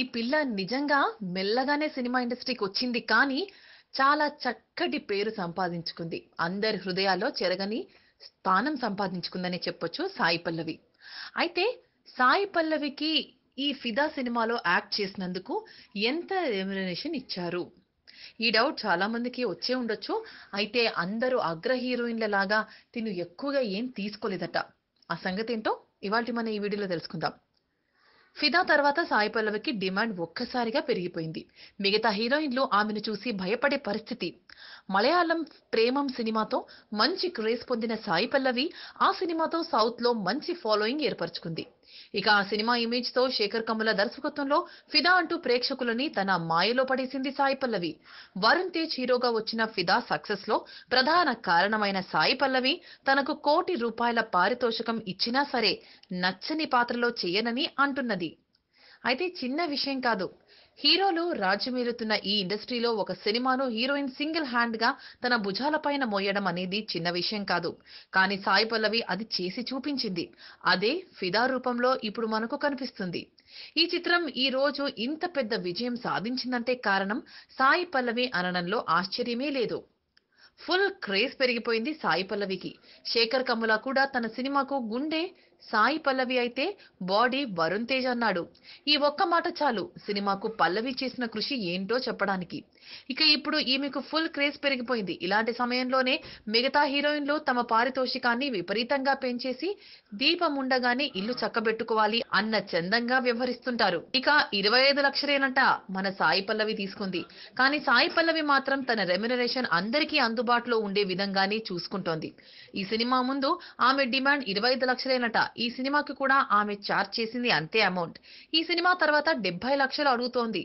ఈ పిల్ల నిజంగా మెల్లగానే సినిమా ఇండస్ట్రీకి వచ్చింది కానీ చాలా చక్కటి పేరు సంపాదించుకుంది అందరి హృదయాల్లో చెరగని స్థానం సంపాదించుకుందని చెప్పొచ్చు సాయి పల్లవి అయితే సాయి పల్లవికి ఈ ఫిదా సినిమాలో యాక్ట్ చేసినందుకు ఎంత రెమ్యునరేషన్ ఇచ్చారు ఈ డౌట్ చాలా మందికి వచ్చే ఉండొచ్చు అయితే అందరూ అగ్ర హీరోయిన్ల లాగా తిను ఎక్కువగా ఏం తీసుకోలేదట ఆ సంగతి ఏంటో ఇవాళ మనం ఈ వీడియోలో తెలుసుకుందాం ఫిదా తర్వాత సాయి పల్లవికి డిమాండ్ ఒక్కసారిగా పెరిగిపోయింది మిగతా హీరోయిన్లు ఆమెను చూసి భయపడే పరిస్థితి మలయాళం ప్రేమం సినిమాతో మంచి క్రేజ్ పొందిన సాయి పల్లవి ఆ సినిమాతో సౌత్లో మంచి ఫాలోయింగ్ ఏర్పరచుకుంది ఇక ఆ సినిమా ఇమేజ్ తో శేఖర్ కమ్ముల దర్శకత్వంలో ఫిదా అంటూ ప్రేక్షకులని తన మాయలో పడేసింది సాయి పల్లవి వరుణ్ తేజ్ హీరోగా వచ్చిన ఫిదా సక్సెస్ లో ప్రధాన కారణమైన సాయి పల్లవి తనకు కోటి రూపాయల పారితోషికం ఇచ్చినా సరే నచ్చని పాత్రలో చేయనని అంటున్నది అయితే చిన్న విషయం కాదు హీరోలు రాజ్యమేలుతున్న ఈ ఇండస్ట్రీలో ఒక సినిమాను హీరోయిన్ సింగిల్ హ్యాండ్ గా తన భుజాలపైన మోయడం అనేది చిన్న విషయం కాదు కానీ సాయి పల్లవి అది చేసి చూపించింది అదే ఫిదా రూపంలో ఇప్పుడు మనకు కనిపిస్తుంది ఈ చిత్రం ఈ రోజు ఇంత పెద్ద విజయం సాధించిందంటే కారణం సాయి పల్లవి అనడంలో ఆశ్చర్యమే లేదు ఫుల్ క్రేజ్ పెరిగిపోయింది సాయి పల్లవికి శేఖర్ కమ్ముల కూడా తన సినిమాకు గుండె సాయి పల్లవి అయితే బాడీ వరుణ్ తేజ్ అన్నాడు ఈ ఒక్క మాట చాలు సినిమాకు పల్లవి చేసిన కృషి ఏంటో చెప్పడానికి ఇక ఇప్పుడు ఈమెకు ఫుల్ క్రేజ్ పెరిగిపోయింది ఇలాంటి సమయంలోనే మిగతా హీరోయిన్లు తమ పారితోషికాన్ని విపరీతంగా పెంచేసి దీపం ఉండగానే ఇల్లు చక్కబెట్టుకోవాలి అన్న చందంగా వ్యవహరిస్తుంటారు ఇక ఇరవై ఐదు లక్షలేనట మన సాయి పల్లవి తీసుకుంది కానీ సాయి పల్లవి మాత్రం తన రెమ్యునరేషన్ అందరికీ అందుబాటులో ఉండే విధంగానే చూసుకుంటోంది ఈ సినిమా ముందు ఆమె డిమాండ్ ఇరవై ఐదు లక్షలేనట ఈ సినిమాకి కూడా ఆమె ఛార్జ్ చేసింది అంతే అమౌంట్ ఈ సినిమా తర్వాత డెబ్బై లక్షలు అడుగుతోంది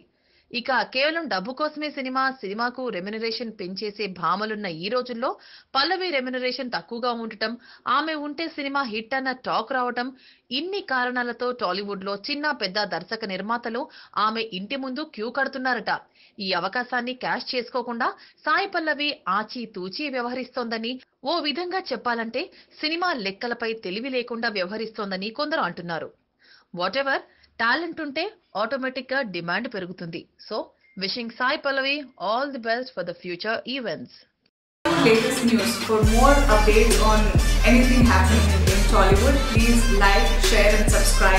ఇక కేవలం డబ్బు కోసమే సినిమా సినిమాకు రెమ్యునరేషన్ పెంచేసే భామలున్న ఈ రోజుల్లో పల్లవి రెమ్యునరేషన్ తక్కువగా ఉండటం ఆమె ఉంటే సినిమా హిట్ అన్న టాక్ రావటం ఇన్ని కారణాలతో టాలీవుడ్ లో చిన్న పెద్ద దర్శక నిర్మాతలు ఆమె ఇంటి ముందు క్యూ కడుతున్నారట ఈ అవకాశాన్ని క్యాష్ చేసుకోకుండా సాయి పల్లవి ఆచితూచి వ్యవహరిస్తోందని ఓ విధంగా చెప్పాలంటే సినిమా లెక్కలపై తెలివి లేకుండా వ్యవహరిస్తోందని కొందరు అంటున్నారు వాటెవర్ టాలెంట్ ఉంటే ఆటోమేటిక్ గా డిమాండ్ పెరుగుతుంది so wishing Sai Pallavi all the best for the future events latest news for more updates on anything happening in Tollywood please like share and subscribe